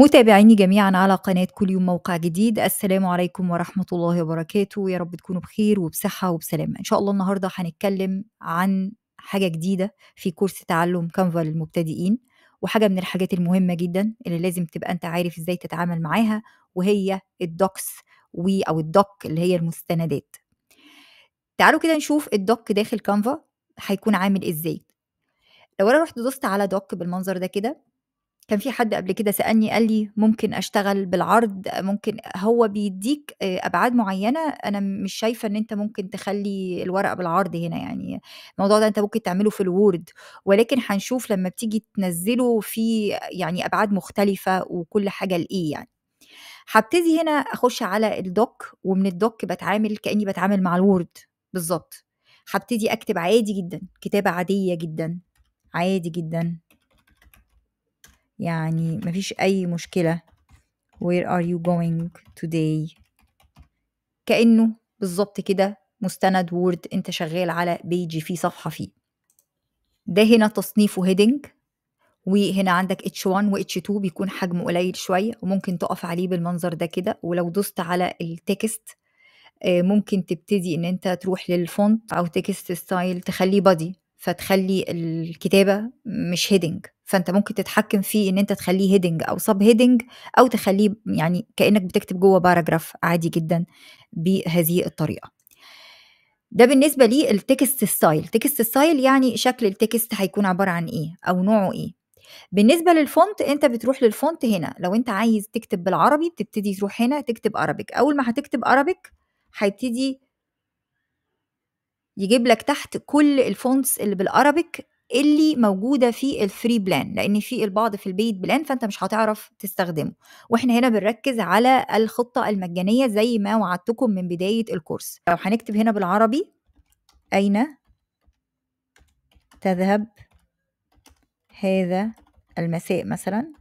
متابعيني جميعا على قناة كل يوم موقع جديد السلام عليكم ورحمة الله وبركاته يا رب تكونوا بخير وبصحة وبسلامة إن شاء الله النهاردة هنتكلم عن حاجة جديدة في كورس تعلم كانفا للمبتدئين وحاجة من الحاجات المهمة جدا اللي لازم تبقى أنت عارف إزاي تتعامل معاها وهي الدوكس أو الدوك اللي هي المستندات تعالوا كده نشوف الدوك داخل كانفا هيكون عامل إزاي لو أنا رحت دوست على دوك بالمنظر ده كده كان في حد قبل كده سألني قال لي ممكن أشتغل بالعرض ممكن هو بيديك آه، أبعاد معينة أنا مش شايفة إن أنت ممكن تخلي الورقة بالعرض هنا يعني الموضوع ده أنت ممكن تعمله في الوورد ولكن هنشوف لما بتيجي تنزله في يعني أبعاد مختلفة وكل حاجة لإيه يعني هبتدي هنا أخش على الدوك ومن الدوك بتعامل كأني بتعامل مع الوورد بالظبط هبتدي أكتب عادي جدا كتابة عادية جدا عادي جدا يعني مفيش أي مشكلة where are you going today كأنه بالظبط كده مستند وورد انت شغال على بيج فيه صفحة فيه ده هنا تصنيفه هيدنج وهنا عندك اتش 1 واتش 2 بيكون حجمه قليل شوية وممكن تقف عليه بالمنظر ده كده ولو دوست على التكست آه، ممكن تبتدي ان انت تروح للفونت او تكست ستايل تخليه بادي فتخلي الكتابة مش هيدنج فانت ممكن تتحكم فيه ان انت تخليه هيدنج او سب هيدنج او تخليه يعني كانك بتكتب جوه باراجراف عادي جدا بهذه الطريقه ده بالنسبه لي التكست ستايل تكست ستايل يعني شكل التكست هيكون عباره عن ايه او نوعه ايه بالنسبه للفونت انت بتروح للفونت هنا لو انت عايز تكتب بالعربي بتبتدي تروح هنا تكتب ارابيك اول ما هتكتب ارابيك هيبتدي يجيب لك تحت كل الفونتس اللي بالارابيك اللي موجوده في الفري بلان لان في البعض في البيت بلان فانت مش هتعرف تستخدمه واحنا هنا بنركز على الخطه المجانيه زي ما وعدتكم من بدايه الكورس لو هنكتب هنا بالعربي اين تذهب هذا المساء مثلا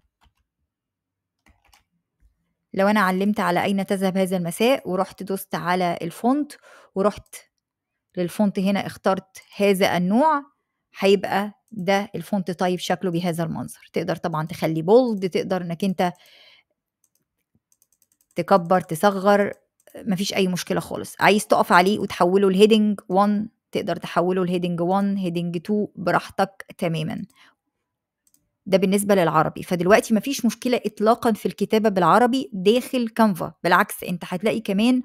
لو انا علمت على اين تذهب هذا المساء ورحت دوست على الفونت ورحت للفونت هنا اخترت هذا النوع هيبقى ده الفونت تايب شكله بهذا المنظر تقدر طبعا تخليه بولد تقدر انك انت تكبر تصغر مفيش اي مشكله خالص عايز تقف عليه وتحوله لهيدنج 1 تقدر تحوله لهيدنج 1 هيدنج 2 براحتك تماما ده بالنسبه للعربي فدلوقتي مفيش مشكله اطلاقا في الكتابه بالعربي داخل كانفا بالعكس انت هتلاقي كمان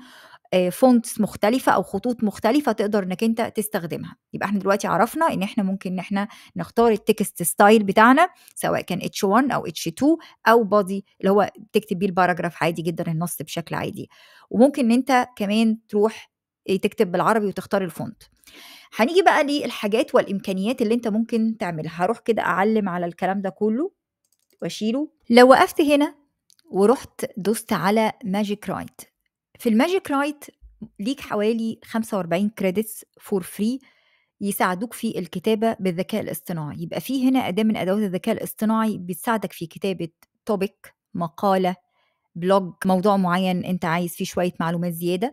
فونتس آه، مختلفة أو خطوط مختلفة تقدر إنك أنت تستخدمها يبقى إحنا دلوقتي عرفنا إن إحنا ممكن إن إحنا نختار التكست ستايل بتاعنا سواء كان H1 أو H2 أو بادي اللي هو تكتب بيه الباراجراف عادي جدا النص بشكل عادي وممكن إن أنت كمان تروح آه، تكتب بالعربي وتختار الفونت هنيجي بقى للحاجات والامكانيات اللي انت ممكن تعملها هروح كده اعلم على الكلام ده كله واشيله لو وقفت هنا ورحت دوست على ماجيك رايت في الماجيك رايت ليك حوالي 45 كريدتس فور فري يساعدوك في الكتابه بالذكاء الاصطناعي يبقى في هنا اداه من ادوات الذكاء الاصطناعي بتساعدك في كتابه توبيك مقاله بلوج موضوع معين انت عايز فيه شويه معلومات زياده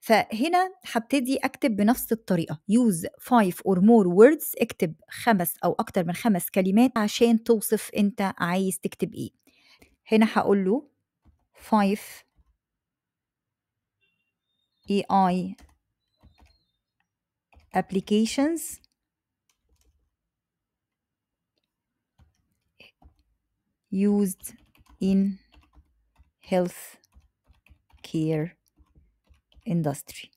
فهنا هبتدي اكتب بنفس الطريقه يوز five or more words اكتب خمس او اكتر من خمس كلمات عشان توصف انت عايز تكتب ايه هنا هقول له five AI applications used in health care industry.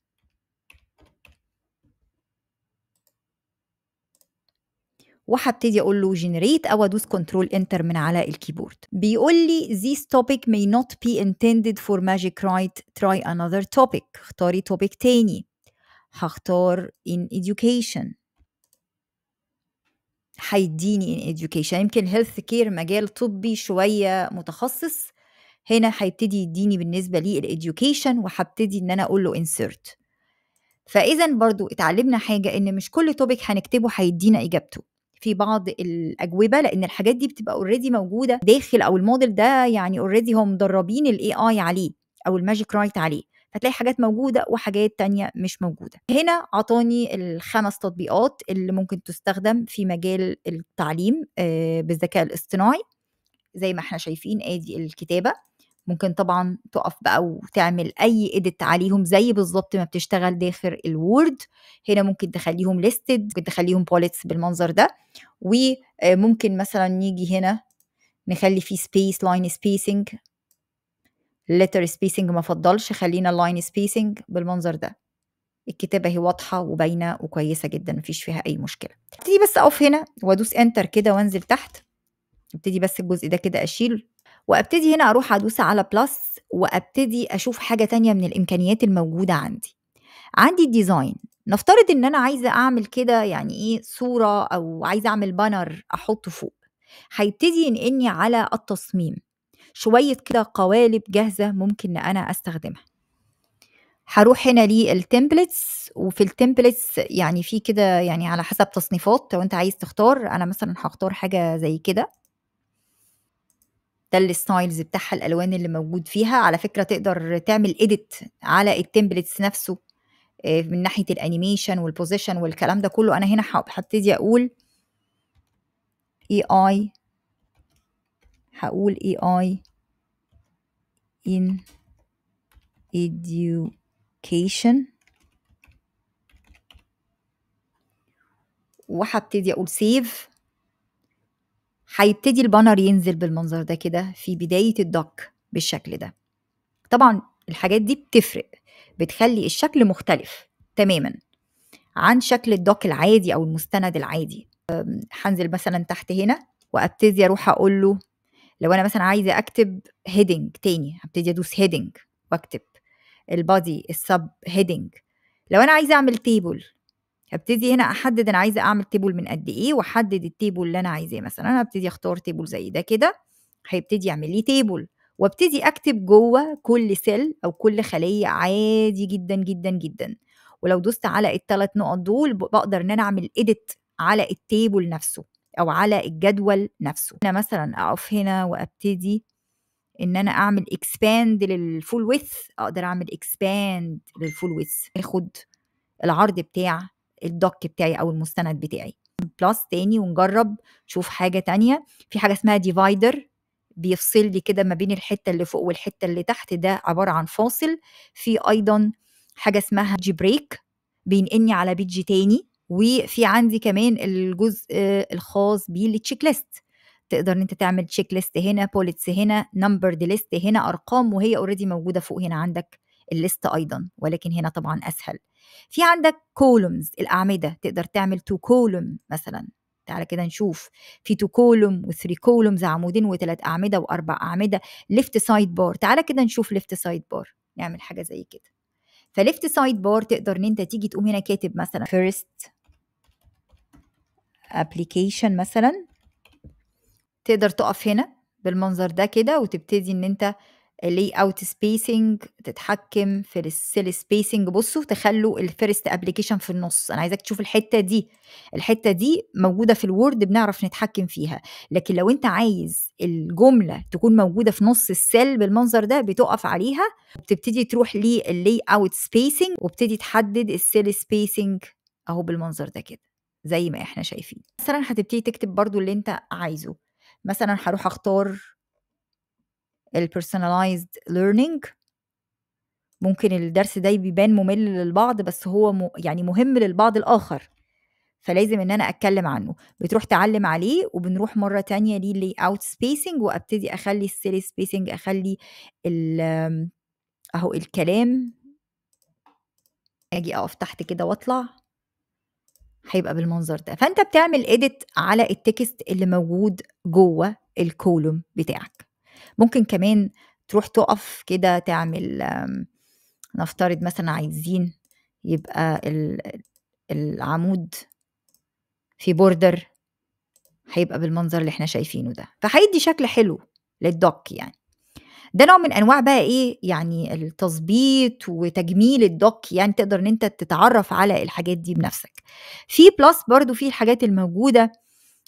وهبتدي اقول له جنريت او ادوس كنترول انتر من على الكيبورد بيقول لي this topic may not be intended for magic write try another topic اختاري topic تاني هختار in education هيديني in education يمكن health care مجال طبي شوية متخصص هنا هيبتدي يديني بالنسبة لي education وهبتدي ان انا اقول له insert فاذا برضو اتعلمنا حاجة ان مش كل توبيك هنكتبه هيدينا اجابته في بعض الاجوبه لان الحاجات دي بتبقى اوريدي موجوده داخل او الموديل ده يعني اوريدي هم مدربين الاي اي عليه او الماجيك رايت عليه هتلاقي حاجات موجودة وحاجات تانية مش موجودة هنا عطاني الخمس تطبيقات اللي ممكن تستخدم في مجال التعليم آه، بالذكاء الاصطناعي زي ما احنا شايفين ادي الكتابة ممكن طبعا تقف بقى وتعمل اي اديت عليهم زي بالظبط ما بتشتغل داخل الوورد هنا ممكن تخليهم ليستد ممكن تخليهم بوليتس بالمنظر ده وممكن مثلا نيجي هنا نخلي فيه سبيس لاين سبيسنج letter spacing ما فضلش خلينا اللاين سبيسنج بالمنظر ده الكتابه هي واضحه وباينه وكويسه جدا مفيش فيها اي مشكله ابتدي بس اقف هنا وادوس انتر كده وانزل تحت ابتدي بس الجزء ده كده اشيل وابتدي هنا اروح ادوس على بلس وابتدي اشوف حاجه تانية من الامكانيات الموجوده عندي عندي الديزاين نفترض ان انا عايزه اعمل كده يعني ايه صوره او عايزه اعمل بانر احطه فوق هيبتدي ينقلني على التصميم شويه كده قوالب جاهزه ممكن ان انا استخدمها هروح هنا للتمبلتس وفي التمبلتس يعني في كده يعني على حسب تصنيفات لو انت عايز تختار انا مثلا هختار حاجه زي كده ده الستايلز بتاعها الألوان اللي موجود فيها على فكرة تقدر تعمل اديت على التمبلتس نفسه آه، من ناحية الأنيميشن والبوزيشن والكلام ده كله، أنا هنا هبتدي اقول اي اي هقول اي اي ان education وهبتدي أقول save هيبتدي البانر ينزل بالمنظر ده كده في بداية الدك بالشكل ده طبعا الحاجات دي بتفرق بتخلي الشكل مختلف تماما عن شكل الدوك العادي او المستند العادي هنزل مثلا تحت هنا وابتدي اروح اقول له لو انا مثلا عايزه اكتب هيدنج تاني هبتدي ادوس هيدنج واكتب البادي السب هيدنج لو انا عايزه اعمل تيبل ابتدي هنا احدد انا عايزه اعمل تيبل من قد ايه واحدد التيبل اللي انا عايزاه مثلا انا هبتدي اختار تيبل زي ده كده هيبتدي يعمل لي تيبل وابتدي اكتب جوه كل سيل او كل خليه عادي جدا جدا جدا ولو دوست على الثلاث نقط دول بقدر ان انا اعمل اديت على التيبل نفسه او على الجدول نفسه انا مثلا اقف هنا وابتدي ان انا اعمل اكسباند للفول ويث اقدر اعمل اكسباند للفول ويث اخد العرض بتاع الدوك بتاعي او المستند بتاعي بلس تاني ونجرب نشوف حاجه تانية في حاجه اسمها ديفايدر بيفصل لي كده ما بين الحته اللي فوق والحته اللي تحت ده عباره عن فاصل في ايضا حاجه اسمها جي بريك بينقلني على بيج تاني وفي عندي كمان الجزء آه، الخاص بالتشيك ليست تقدر ان انت تعمل تشيك ليست هنا بوليتس هنا نمبرد ليست هنا ارقام وهي اوريدي موجوده فوق هنا عندك الليست ايضا ولكن هنا طبعا اسهل في عندك كولومز الاعمده تقدر تعمل تو كولوم مثلا تعالى كده نشوف في تو كولوم وثري كولومز عمودين وثلاث اعمده واربع اعمده ليفت سايد بار تعالى كده نشوف ليفت سايد بار نعمل حاجه زي كده فليفت سايد بار تقدر ان انت تيجي تقوم هنا كاتب مثلا فيرست ابلكيشن مثلا تقدر تقف هنا بالمنظر ده كده وتبتدي ان انت اللي اوت سبيسنج تتحكم في السيل سبيسنج بصوا تخلوا الفيرست ابلكيشن في النص انا عايزاك تشوف الحته دي الحته دي موجوده في الوورد بنعرف نتحكم فيها لكن لو انت عايز الجمله تكون موجوده في نص السيل بالمنظر ده بتقف عليها وبتبتدي تروح للي اوت سبيسنج وبتدي تحدد السيل سبيسنج اهو بالمنظر ده كده زي ما احنا شايفين مثلا هتبتدي تكتب برضو اللي انت عايزه مثلا هروح اختار البيرسوناليزد ليرنينج ممكن الدرس ده بيبان ممل للبعض بس هو م... يعني مهم للبعض الاخر فلازم ان انا اتكلم عنه بتروح تعلم عليه وبنروح مره تانية ليه لي اوت سبيسنج وابتدي اخلي السيل سبيسنج اخلي ال اهو الكلام اجي اقف تحت كده واطلع هيبقى بالمنظر ده فانت بتعمل اديت على التكست اللي موجود جوه الكولوم بتاعك ممكن كمان تروح تقف كده تعمل نفترض مثلا عايزين يبقى العمود في بوردر هيبقى بالمنظر اللي احنا شايفينه ده فهيدي شكل حلو للدوك يعني ده نوع من انواع بقى ايه يعني التظبيط وتجميل الدوك يعني تقدر ان انت تتعرف على الحاجات دي بنفسك في بلس برضو في الحاجات الموجوده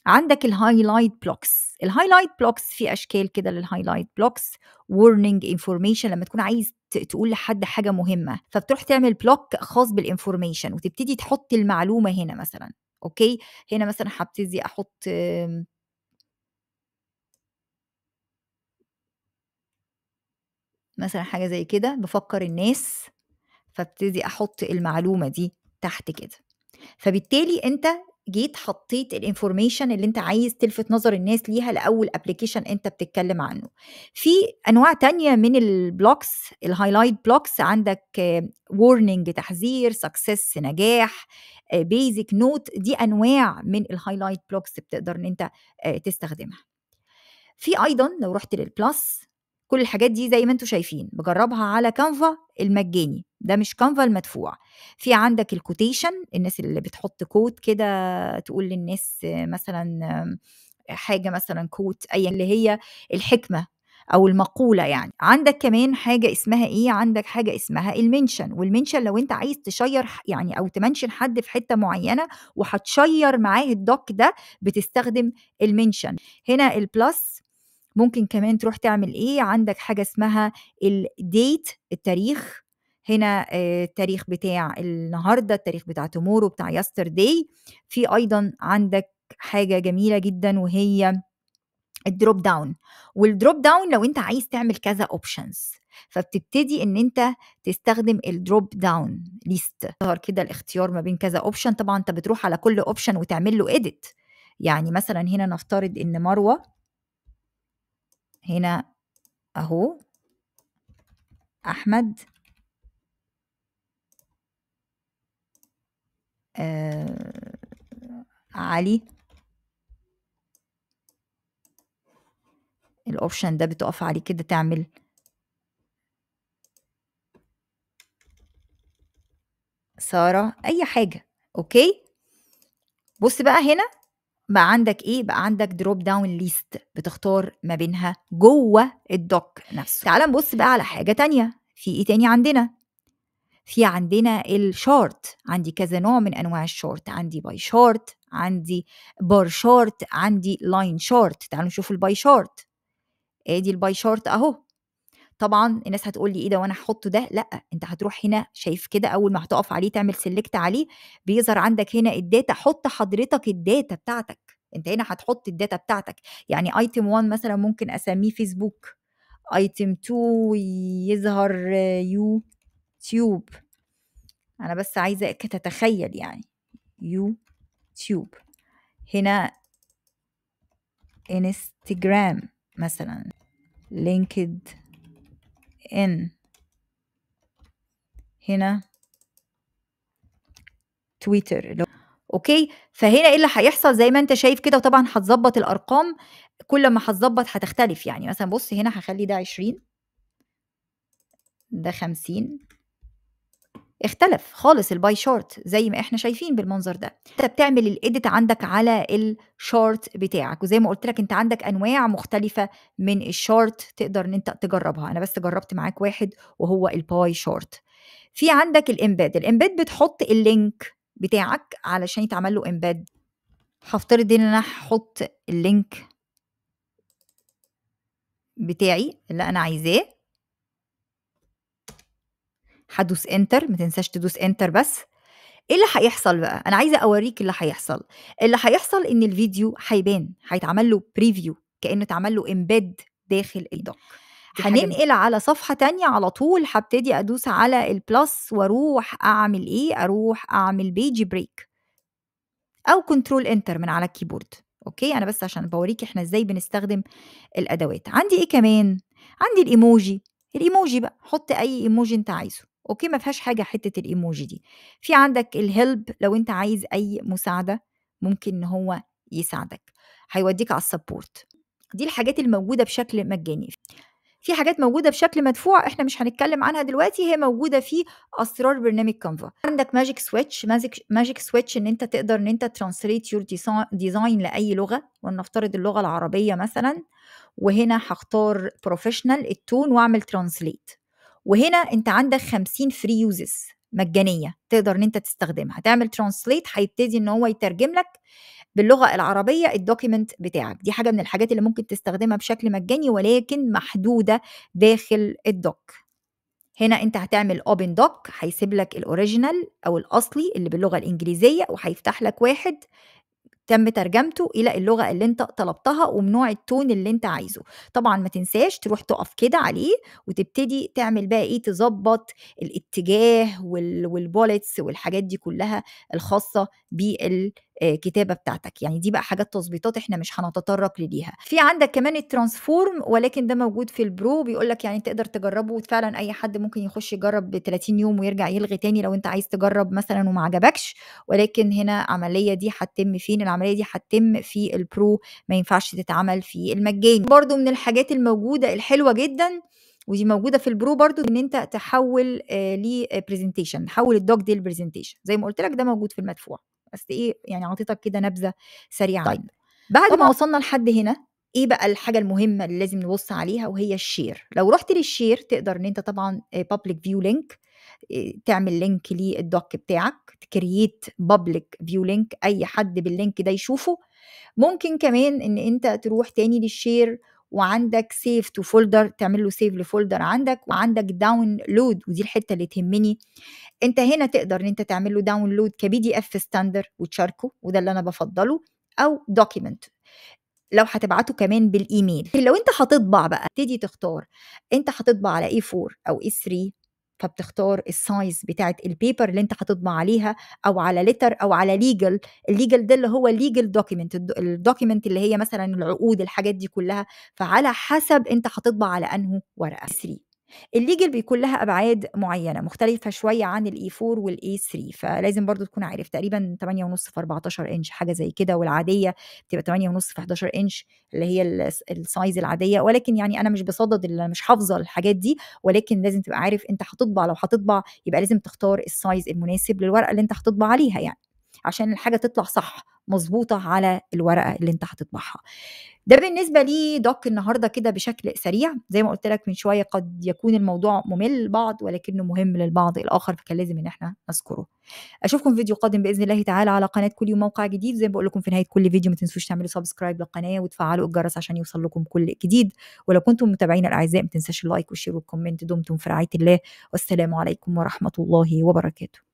عندك الهايلايت بلوكس الهايلايت بلوكس في اشكال كده للهايلايت بلوكس warning انفورميشن لما تكون عايز تقول لحد حاجه مهمه فبتروح تعمل بلوك خاص بالانفورميشن وتبتدي تحط المعلومه هنا مثلا اوكي هنا مثلا هبتدي احط مثلا حاجه زي كده بفكر الناس فابتدي احط المعلومه دي تحت كده فبالتالي انت جيت حطيت الانفورميشن اللي انت عايز تلفت نظر الناس ليها لاول ابلكيشن انت بتتكلم عنه في انواع تانية من البلوكس الهايلايت بلوكس عندك وورنينج تحذير سكسس نجاح بيزك آه، نوت دي انواع من الهايلايت بلوكس بتقدر ان انت آه، تستخدمها في ايضا لو رحت للبلس كل الحاجات دي زي ما انتم شايفين بجربها على كانفا المجاني ده مش كانفا المدفوع في عندك الكوتيشن الناس اللي بتحط كوت كده تقول للناس مثلا حاجه مثلا كوت اي اللي هي الحكمه او المقوله يعني عندك كمان حاجه اسمها ايه عندك حاجه اسمها المنشن والمنشن لو انت عايز تشير يعني او تمنشن حد في حته معينه وهتشير معاه الدوك ده بتستخدم المنشن هنا البلس ممكن كمان تروح تعمل ايه عندك حاجه اسمها الديت التاريخ هنا آه، التاريخ بتاع النهارده التاريخ بتاع تومورو بتاع يسترداي في ايضا عندك حاجه جميله جدا وهي الدروب داون والدروب داون لو انت عايز تعمل كذا اوبشنز فبتبتدي ان انت تستخدم الدروب داون ليست ظهر كده الاختيار ما بين كذا اوبشن طبعا انت بتروح على كل اوبشن وتعمل له اديت يعني مثلا هنا نفترض ان مروه هنا أهو أحمد آه علي الاوبشن ده بتقف عليه كده تعمل سارة أي حاجة أوكي بص بقى هنا بقى عندك ايه بقى عندك دروب داون ليست بتختار ما بينها جوه الدوك نفسه تعال نبص بقى على حاجه تانية في ايه تاني عندنا في عندنا الشورت عندي كذا نوع من انواع الشورت عندي باي شورت عندي بار شورت عندي لاين شورت تعالوا نشوف الباي شورت ادي الباي شورت اهو طبعا الناس هتقول لي ايه ده وانا هحطه ده لا انت هتروح هنا شايف كده اول ما هتقف عليه تعمل سيلكت عليه بيظهر عندك هنا الداتا حط حضرتك الداتا بتاعتك انت هنا هتحط الداتا بتاعتك يعني ايتم 1 مثلا ممكن اسميه فيسبوك ايتم 2 يظهر يوتيوب انا بس عايزه تتخيل يعني يوتيوب هنا انستجرام مثلا لينكد ان هنا تويتر اوكي فهنا ايه اللي هيحصل زي ما انت شايف كده وطبعا هتظبط الارقام كل ما هتظبط هتختلف يعني مثلا بص هنا هخلي ده 20 ده 50 اختلف خالص الباي شورت زي ما احنا شايفين بالمنظر ده انت بتعمل الايديت عندك على الشورت بتاعك وزي ما قلت لك انت عندك انواع مختلفه من الشورت تقدر ان انت تجربها انا بس جربت معاك واحد وهو الباي شورت في عندك الامباد الامباد بتحط اللينك بتاعك علشان يتعمل له امباد هفترض ان انا هحط اللينك بتاعي اللي انا عايزاه هدوس انتر ما تنساش تدوس انتر بس ايه اللي هيحصل بقى انا عايزه اوريك اللي هيحصل اللي هيحصل ان الفيديو هيبان هيتعمل له بريفيو كانه اتعمل له امبيد داخل الدوك هننقل على صفحه تانية على طول هبتدي ادوس على البلس واروح اعمل ايه اروح اعمل بيج بريك او كنترول انتر من على الكيبورد اوكي انا بس عشان بوريك احنا ازاي بنستخدم الادوات عندي ايه كمان عندي الايموجي الايموجي بقى حط اي ايموجي انت عايزه اوكي ما فيهاش حاجه حته الايموجي دي في عندك الهيلب لو انت عايز اي مساعده ممكن ان هو يساعدك هيوديك على السبورت دي الحاجات الموجوده بشكل مجاني في حاجات موجوده بشكل مدفوع احنا مش هنتكلم عنها دلوقتي هي موجوده في اسرار برنامج كانفا عندك ماجيك سويتش ماجيك ماجيك سويتش ان انت تقدر ان انت ترانسليت يور ديزاين لاي لغه ولنفترض اللغه العربيه مثلا وهنا هختار بروفيشنال التون واعمل ترانسليت وهنا انت عندك 50 فري يوزز مجانيه تقدر ان انت تستخدمها هتعمل ترانسليت هيبتدي ان هو يترجم لك باللغه العربيه الدوكيمنت بتاعك دي حاجه من الحاجات اللي ممكن تستخدمها بشكل مجاني ولكن محدوده داخل الدوك هنا انت هتعمل اوبن دوك هيسيب لك الاوريجينال او الاصلي اللي باللغه الانجليزيه وهيفتح لك واحد تم ترجمته الى اللغه اللي انت طلبتها ونوع التون اللي انت عايزه طبعا ما تنساش تروح تقف كده عليه وتبتدي تعمل بقى ايه تظبط الاتجاه والبوليتس والحاجات دي كلها الخاصه بال الكتابه آه، بتاعتك يعني دي بقى حاجات تظبيطات احنا مش هنتطرق ليها في عندك كمان الترانسفورم ولكن ده موجود في البرو بيقول لك يعني تقدر تجربه وفعلا اي حد ممكن يخش يجرب 30 يوم ويرجع يلغي تاني لو انت عايز تجرب مثلا وما عجبكش ولكن هنا العمليه دي هتتم فين العمليه دي هتتم في البرو ما ينفعش تتعمل في المجاني برضو من الحاجات الموجوده الحلوه جدا ودي موجوده في البرو برضو ان انت تحول آه، لبرزنتيشن تحول الدوك دي لبرزنتيشن زي ما قلت لك ده موجود في المدفوع بس ايه يعني اعطيتك كده نبذه سريعه طيب. بعد ما وصلنا لحد هنا ايه بقى الحاجه المهمه اللي لازم نبص عليها وهي الشير لو رحت للشير تقدر ان انت طبعا بابليك فيو لينك تعمل لينك للدوك بتاعك تكرييت بابليك فيو لينك اي حد باللينك ده يشوفه ممكن كمان ان انت تروح تاني للشير وعندك سيف تو فولدر تعمل له سيف لفولدر عندك وعندك داون لود ودي الحته اللي تهمني انت هنا تقدر ان انت تعمل له داون لود كبي دي اف ستاندر وتشاركه وده اللي انا بفضله او دوكيمنت لو هتبعته كمان بالايميل لو انت هتطبع بقى تبتدي تختار انت هتطبع على اي 4 او اي 3 فبتختار السايز بتاعه البيبر اللي انت هتطبع عليها او على لتر او على ليجل الليجل ده اللي هو ليجل دوكيمنت الدوكيمنت اللي هي مثلا العقود الحاجات دي كلها فعلى حسب انت هتطبع على انه ورقه 3 الليجل بيكون لها ابعاد معينه مختلفه شويه عن الاي 4 والاي 3 فلازم برضو تكون عارف تقريبا 8.5 في 14 انش حاجه زي كده والعاديه بتبقى 8.5 في 11 انش اللي هي السايز العاديه ولكن يعني انا مش بصدد اللي مش حافظه الحاجات دي ولكن لازم تبقى عارف انت هتطبع لو هتطبع يبقى لازم تختار السايز المناسب للورقه اللي انت هتطبع عليها يعني عشان الحاجه تطلع صح مظبوطه على الورقه اللي انت هتطبعها ده بالنسبه لي دوك النهارده كده بشكل سريع زي ما قلت لك من شويه قد يكون الموضوع ممل للبعض ولكنه مهم للبعض الاخر فكان لازم ان احنا نذكره اشوفكم في فيديو قادم باذن الله تعالى على قناه كل يوم موقع جديد زي ما بقول لكم في نهايه كل فيديو ما تنسوش تعملوا سبسكرايب للقناه وتفعلوا الجرس عشان يوصل لكم كل جديد ولو كنتم متابعين الاعزاء ما تنساش اللايك والشير والكومنت دمتم في رعايه الله والسلام عليكم ورحمه الله وبركاته